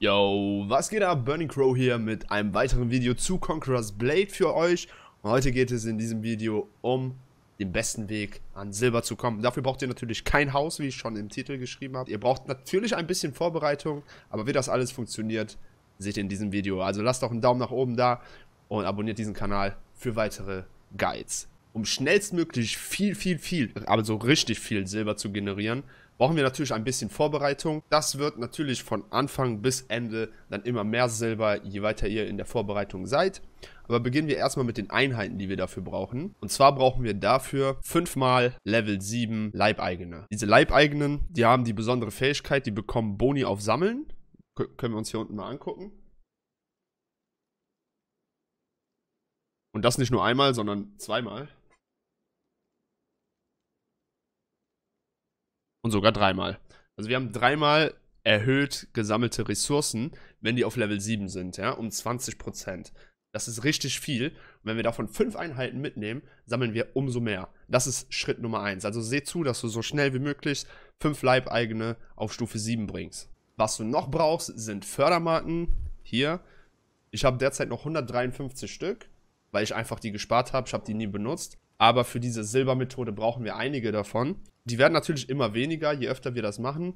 Yo, was geht ab? Burning Crow hier mit einem weiteren Video zu Conqueror's Blade für euch. Und heute geht es in diesem Video um den besten Weg an Silber zu kommen. Dafür braucht ihr natürlich kein Haus, wie ich schon im Titel geschrieben habe. Ihr braucht natürlich ein bisschen Vorbereitung, aber wie das alles funktioniert, seht ihr in diesem Video. Also lasst doch einen Daumen nach oben da und abonniert diesen Kanal für weitere Guides. Um schnellstmöglich viel, viel, viel, aber so richtig viel Silber zu generieren, brauchen wir natürlich ein bisschen Vorbereitung. Das wird natürlich von Anfang bis Ende dann immer mehr Silber, je weiter ihr in der Vorbereitung seid. Aber beginnen wir erstmal mit den Einheiten, die wir dafür brauchen. Und zwar brauchen wir dafür fünfmal Level 7 Leibeigene. Diese Leibeigenen, die haben die besondere Fähigkeit, die bekommen Boni auf Sammeln. K können wir uns hier unten mal angucken. Und das nicht nur einmal, sondern zweimal. und sogar dreimal. Also wir haben dreimal erhöht gesammelte Ressourcen, wenn die auf Level 7 sind, ja, um 20%. Das ist richtig viel. Und wenn wir davon fünf Einheiten mitnehmen, sammeln wir umso mehr. Das ist Schritt Nummer 1. Also seh zu, dass du so schnell wie möglich fünf Leibeigene auf Stufe 7 bringst. Was du noch brauchst, sind Fördermarken. Hier. Ich habe derzeit noch 153 Stück, weil ich einfach die gespart habe. Ich habe die nie benutzt. Aber für diese Silbermethode brauchen wir einige davon. Die werden natürlich immer weniger, je öfter wir das machen.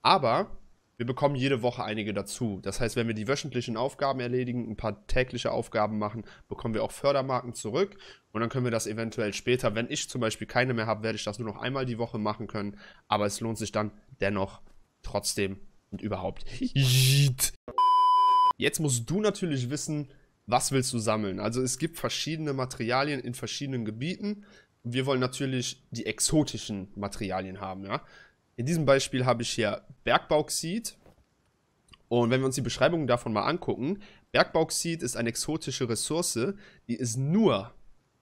Aber wir bekommen jede Woche einige dazu. Das heißt, wenn wir die wöchentlichen Aufgaben erledigen, ein paar tägliche Aufgaben machen, bekommen wir auch Fördermarken zurück. Und dann können wir das eventuell später, wenn ich zum Beispiel keine mehr habe, werde ich das nur noch einmal die Woche machen können. Aber es lohnt sich dann dennoch trotzdem und überhaupt. Jetzt musst du natürlich wissen, was willst du sammeln. Also es gibt verschiedene Materialien in verschiedenen Gebieten wir wollen natürlich die exotischen Materialien haben, ja. In diesem Beispiel habe ich hier Bergbauxid. Und wenn wir uns die Beschreibung davon mal angucken, Bergbauxid ist eine exotische Ressource, die es nur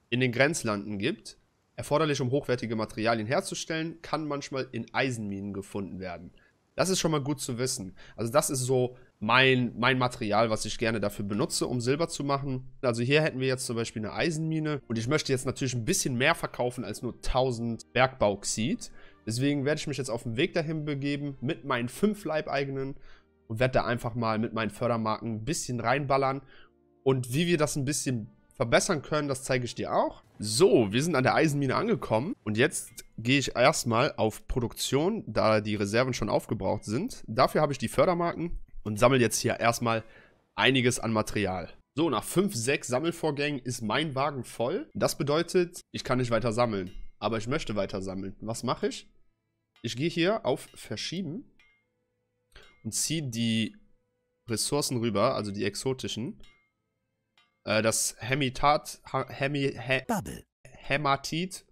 in den Grenzlanden gibt. Erforderlich, um hochwertige Materialien herzustellen, kann manchmal in Eisenminen gefunden werden. Das ist schon mal gut zu wissen. Also das ist so mein, mein Material, was ich gerne dafür benutze, um Silber zu machen. Also hier hätten wir jetzt zum Beispiel eine Eisenmine und ich möchte jetzt natürlich ein bisschen mehr verkaufen als nur 1000 Bergbauxid. Deswegen werde ich mich jetzt auf den Weg dahin begeben mit meinen fünf Leibeigenen und werde da einfach mal mit meinen Fördermarken ein bisschen reinballern. Und wie wir das ein bisschen verbessern können, das zeige ich dir auch. So, wir sind an der Eisenmine angekommen und jetzt gehe ich erstmal auf Produktion, da die Reserven schon aufgebraucht sind. Dafür habe ich die Fördermarken und sammle jetzt hier erstmal einiges an Material. So, nach 5, 6 Sammelvorgängen ist mein Wagen voll. Das bedeutet, ich kann nicht weiter sammeln. Aber ich möchte weiter sammeln. Was mache ich? Ich gehe hier auf Verschieben und ziehe die Ressourcen rüber, also die exotischen. Äh, das Hemitat, Hemi, He, Hämatit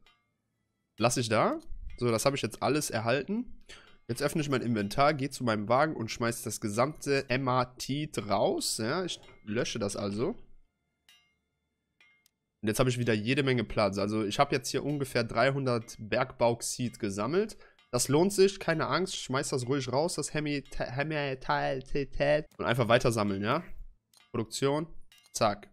lasse ich da. So, das habe ich jetzt alles erhalten. Jetzt öffne ich mein Inventar, gehe zu meinem Wagen und schmeiße das gesamte MAT raus. Ja, ich lösche das also. Und jetzt habe ich wieder jede Menge Platz. Also ich habe jetzt hier ungefähr 300 Bergbauxid gesammelt. Das lohnt sich, keine Angst, schmeiß das ruhig raus, das Hemetalität. Und einfach weiter sammeln, ja? Produktion, zack.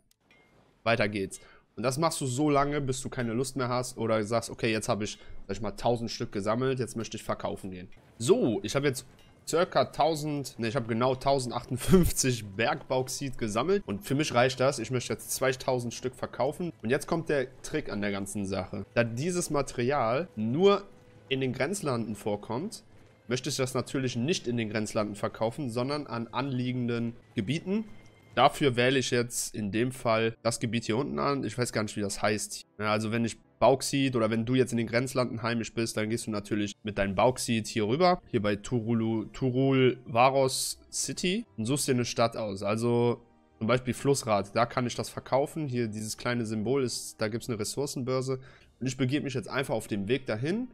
Weiter geht's. Und das machst du so lange, bis du keine Lust mehr hast oder sagst, okay, jetzt habe ich, sag ich mal, 1000 Stück gesammelt, jetzt möchte ich verkaufen gehen. So, ich habe jetzt circa 1000, ne, ich habe genau 1058 Bergbauxit gesammelt und für mich reicht das. Ich möchte jetzt 2000 Stück verkaufen. Und jetzt kommt der Trick an der ganzen Sache. Da dieses Material nur in den Grenzlanden vorkommt, möchte ich das natürlich nicht in den Grenzlanden verkaufen, sondern an anliegenden Gebieten, Dafür wähle ich jetzt in dem Fall das Gebiet hier unten an. Ich weiß gar nicht, wie das heißt. Ja, also wenn ich Bauxit oder wenn du jetzt in den Grenzlanden heimisch bist, dann gehst du natürlich mit deinem Bauxit hier rüber, hier bei Turulu, Turul Varos City und suchst dir eine Stadt aus. Also zum Beispiel Flussrad, da kann ich das verkaufen. Hier dieses kleine Symbol, ist, da gibt es eine Ressourcenbörse. Und ich begebe mich jetzt einfach auf den Weg dahin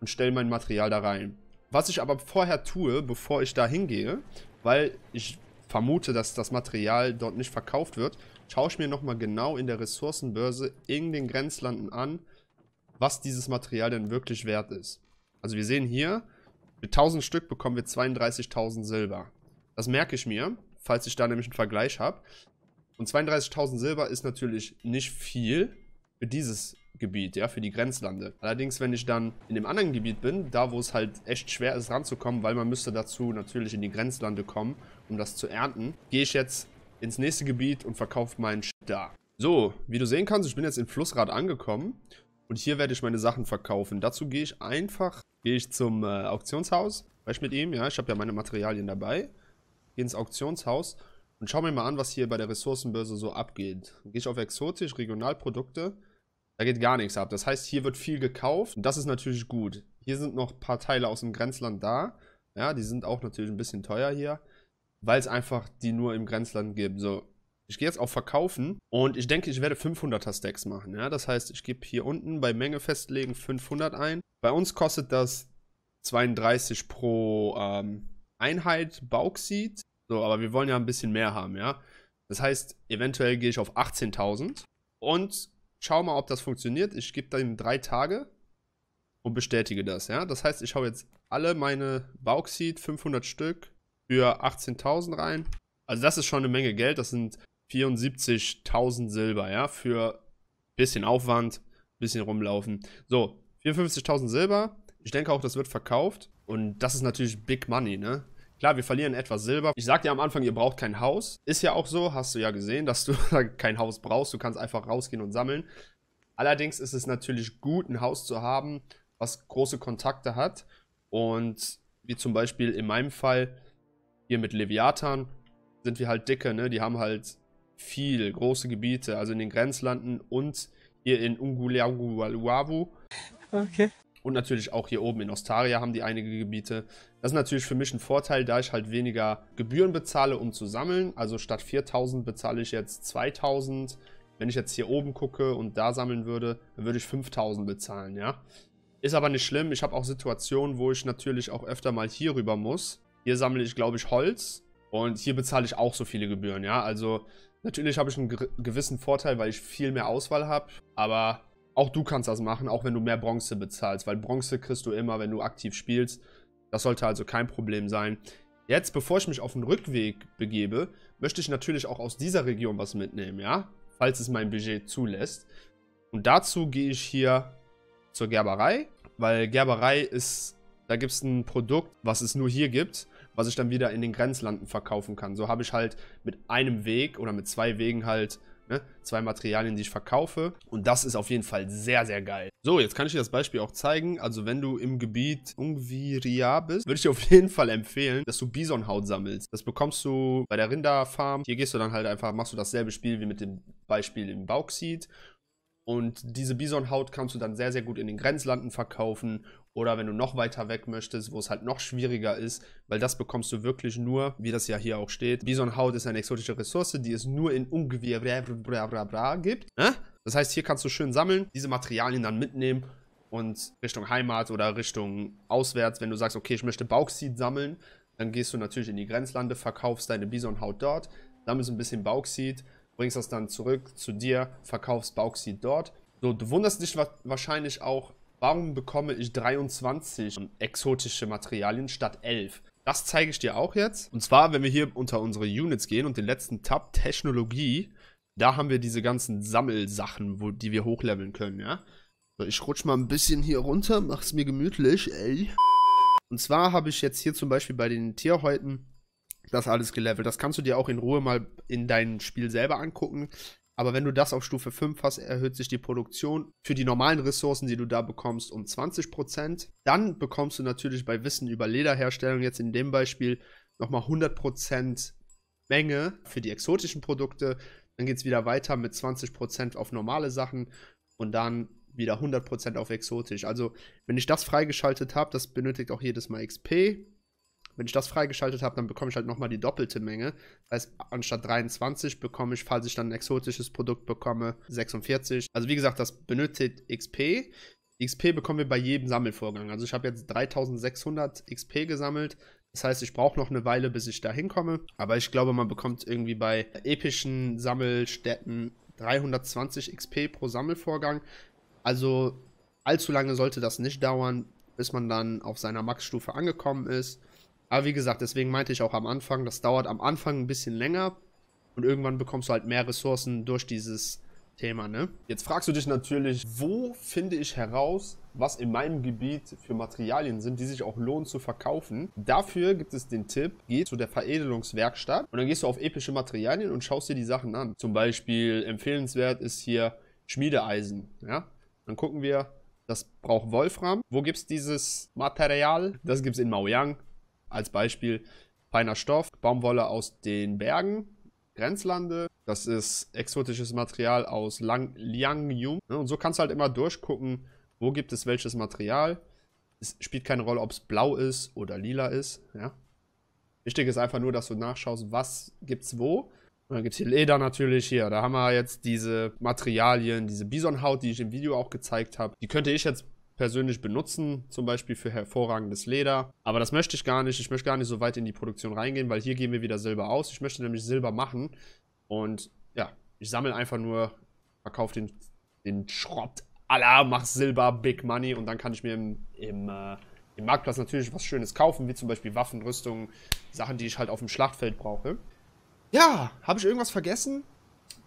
und stelle mein Material da rein. Was ich aber vorher tue, bevor ich da hingehe, weil ich vermute, dass das Material dort nicht verkauft wird, schaue ich mir nochmal genau in der Ressourcenbörse in den Grenzlanden an, was dieses Material denn wirklich wert ist. Also wir sehen hier, mit 1000 Stück bekommen wir 32.000 Silber. Das merke ich mir, falls ich da nämlich einen Vergleich habe. Und 32.000 Silber ist natürlich nicht viel für dieses Gebiet, ja, für die Grenzlande. Allerdings, wenn ich dann in dem anderen Gebiet bin, da wo es halt echt schwer ist ranzukommen, weil man müsste dazu natürlich in die Grenzlande kommen, um das zu ernten, gehe ich jetzt ins nächste Gebiet und verkaufe meinen Shit da. So, wie du sehen kannst, ich bin jetzt in Flussrad angekommen und hier werde ich meine Sachen verkaufen. Dazu gehe ich einfach, gehe ich zum äh, Auktionshaus, weil ich mit ihm, ja, ich habe ja meine Materialien dabei, gehe ins Auktionshaus und schau mir mal an, was hier bei der Ressourcenbörse so abgeht. Gehe ich auf Exotisch, Regionalprodukte, da geht gar nichts ab. Das heißt, hier wird viel gekauft. Und das ist natürlich gut. Hier sind noch ein paar Teile aus dem Grenzland da. Ja, die sind auch natürlich ein bisschen teuer hier, weil es einfach die nur im Grenzland gibt. So, ich gehe jetzt auf Verkaufen und ich denke, ich werde 500er Stacks machen. Ja, das heißt, ich gebe hier unten bei Menge festlegen 500 ein. Bei uns kostet das 32 pro ähm, Einheit Bauxit. So, aber wir wollen ja ein bisschen mehr haben, ja. Das heißt, eventuell gehe ich auf 18.000 und schau mal, ob das funktioniert. Ich gebe dem drei Tage und bestätige das. Ja? Das heißt, ich hau jetzt alle meine Bauxit, 500 Stück, für 18.000 rein. Also das ist schon eine Menge Geld. Das sind 74.000 Silber, ja, für ein bisschen Aufwand, ein bisschen rumlaufen. So, 54.000 Silber. Ich denke auch, das wird verkauft. Und das ist natürlich Big Money, ne? Klar, wir verlieren etwas Silber. Ich sagte ja am Anfang, ihr braucht kein Haus. Ist ja auch so, hast du ja gesehen, dass du kein Haus brauchst. Du kannst einfach rausgehen und sammeln. Allerdings ist es natürlich gut, ein Haus zu haben, was große Kontakte hat. Und wie zum Beispiel in meinem Fall hier mit Leviathan sind wir halt dicke, ne? Die haben halt viel große Gebiete, also in den Grenzlanden und hier in Unguliaugualuavu. Okay. Und natürlich auch hier oben in Ostaria haben die einige Gebiete. Das ist natürlich für mich ein Vorteil, da ich halt weniger Gebühren bezahle, um zu sammeln. Also statt 4000 bezahle ich jetzt 2000. Wenn ich jetzt hier oben gucke und da sammeln würde, dann würde ich 5000 bezahlen, ja. Ist aber nicht schlimm. Ich habe auch Situationen, wo ich natürlich auch öfter mal hier rüber muss. Hier sammle ich, glaube ich, Holz. Und hier bezahle ich auch so viele Gebühren, ja. Also natürlich habe ich einen gewissen Vorteil, weil ich viel mehr Auswahl habe. Aber auch du kannst das machen, auch wenn du mehr Bronze bezahlst, weil Bronze kriegst du immer, wenn du aktiv spielst. Das sollte also kein Problem sein. Jetzt, bevor ich mich auf den Rückweg begebe, möchte ich natürlich auch aus dieser Region was mitnehmen, ja? Falls es mein Budget zulässt. Und dazu gehe ich hier zur Gerberei, weil Gerberei ist, da gibt es ein Produkt, was es nur hier gibt, was ich dann wieder in den Grenzlanden verkaufen kann. So habe ich halt mit einem Weg oder mit zwei Wegen halt Ne? Zwei Materialien, die ich verkaufe. Und das ist auf jeden Fall sehr, sehr geil. So, jetzt kann ich dir das Beispiel auch zeigen. Also wenn du im Gebiet Ungviria bist, würde ich dir auf jeden Fall empfehlen, dass du Bisonhaut sammelst. Das bekommst du bei der Rinderfarm. Hier gehst du dann halt einfach, machst du dasselbe Spiel wie mit dem Beispiel im Bauxit. Und diese Bisonhaut kannst du dann sehr, sehr gut in den Grenzlanden verkaufen oder wenn du noch weiter weg möchtest, wo es halt noch schwieriger ist, weil das bekommst du wirklich nur, wie das ja hier auch steht. Bisonhaut ist eine exotische Ressource, die es nur in Ungwehr gibt. Ne? Das heißt, hier kannst du schön sammeln, diese Materialien dann mitnehmen und Richtung Heimat oder Richtung auswärts, wenn du sagst, okay, ich möchte Bauxit sammeln, dann gehst du natürlich in die Grenzlande, verkaufst deine Bisonhaut dort, sammelst ein bisschen Bauxit, bringst das dann zurück zu dir, verkaufst Bauxit dort. So, du wunderst dich wahrscheinlich auch, Warum bekomme ich 23 exotische Materialien statt 11? Das zeige ich dir auch jetzt. Und zwar, wenn wir hier unter unsere Units gehen und den letzten Tab Technologie, da haben wir diese ganzen Sammelsachen, wo, die wir hochleveln können, ja. So, ich rutsche mal ein bisschen hier runter, mach's mir gemütlich, ey. Und zwar habe ich jetzt hier zum Beispiel bei den Tierhäuten das alles gelevelt. Das kannst du dir auch in Ruhe mal in deinem Spiel selber angucken. Aber wenn du das auf Stufe 5 hast, erhöht sich die Produktion für die normalen Ressourcen, die du da bekommst, um 20%. Dann bekommst du natürlich bei Wissen über Lederherstellung jetzt in dem Beispiel nochmal 100% Menge für die exotischen Produkte. Dann geht es wieder weiter mit 20% auf normale Sachen und dann wieder 100% auf exotisch. Also wenn ich das freigeschaltet habe, das benötigt auch jedes Mal XP wenn ich das freigeschaltet habe, dann bekomme ich halt nochmal die doppelte Menge. Das heißt, anstatt 23 bekomme ich, falls ich dann ein exotisches Produkt bekomme, 46. Also wie gesagt, das benötigt XP. XP bekommen wir bei jedem Sammelvorgang. Also ich habe jetzt 3600 XP gesammelt. Das heißt, ich brauche noch eine Weile, bis ich da hinkomme. Aber ich glaube, man bekommt irgendwie bei epischen Sammelstätten 320 XP pro Sammelvorgang. Also allzu lange sollte das nicht dauern, bis man dann auf seiner Max-Stufe angekommen ist. Aber wie gesagt, deswegen meinte ich auch am Anfang, das dauert am Anfang ein bisschen länger. Und irgendwann bekommst du halt mehr Ressourcen durch dieses Thema, ne? Jetzt fragst du dich natürlich, wo finde ich heraus, was in meinem Gebiet für Materialien sind, die sich auch lohnen zu verkaufen. Dafür gibt es den Tipp, geh zu der Veredelungswerkstatt und dann gehst du auf epische Materialien und schaust dir die Sachen an. Zum Beispiel empfehlenswert ist hier Schmiedeeisen, ja? Dann gucken wir, das braucht Wolfram. Wo gibt es dieses Material? Das gibt es in Maoyang, als Beispiel feiner Stoff, Baumwolle aus den Bergen, Grenzlande. Das ist exotisches Material aus Lang Liangyum. Ne, und so kannst du halt immer durchgucken, wo gibt es welches Material. Es spielt keine Rolle, ob es blau ist oder lila ist. Ja? Wichtig ist einfach nur, dass du nachschaust, was gibt es wo. Und dann gibt es hier Leder natürlich hier. Da haben wir jetzt diese Materialien, diese Bisonhaut, die ich im Video auch gezeigt habe. Die könnte ich jetzt persönlich benutzen, zum Beispiel für hervorragendes Leder. Aber das möchte ich gar nicht. Ich möchte gar nicht so weit in die Produktion reingehen, weil hier gehen wir wieder Silber aus. Ich möchte nämlich Silber machen. Und ja, ich sammle einfach nur, verkaufe den, den Schrott. Allah, mach Silber, Big Money. Und dann kann ich mir im, im, äh, im Marktplatz natürlich was Schönes kaufen, wie zum Beispiel Waffen, Rüstungen, Sachen, die ich halt auf dem Schlachtfeld brauche. Ja, habe ich irgendwas vergessen?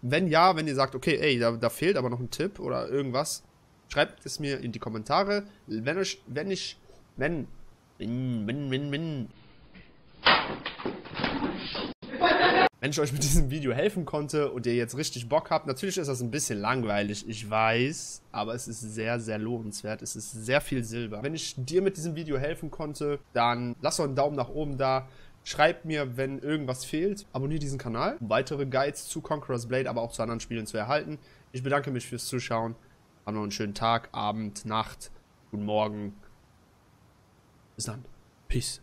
Wenn ja, wenn ihr sagt, okay, ey, da, da fehlt aber noch ein Tipp oder irgendwas, Schreibt es mir in die Kommentare. Wenn ich, wenn ich, wenn, wenn, wenn, wenn, wenn, wenn ich euch mit diesem Video helfen konnte und ihr jetzt richtig Bock habt, natürlich ist das ein bisschen langweilig, ich weiß, aber es ist sehr, sehr lohnenswert, es ist sehr viel Silber. Wenn ich dir mit diesem Video helfen konnte, dann lass doch einen Daumen nach oben da, Schreibt mir, wenn irgendwas fehlt, Abonniert diesen Kanal, um weitere Guides zu Conqueror's Blade, aber auch zu anderen Spielen zu erhalten. Ich bedanke mich fürs Zuschauen. Haben noch einen schönen Tag, Abend, Nacht, guten Morgen. Bis dann. Peace.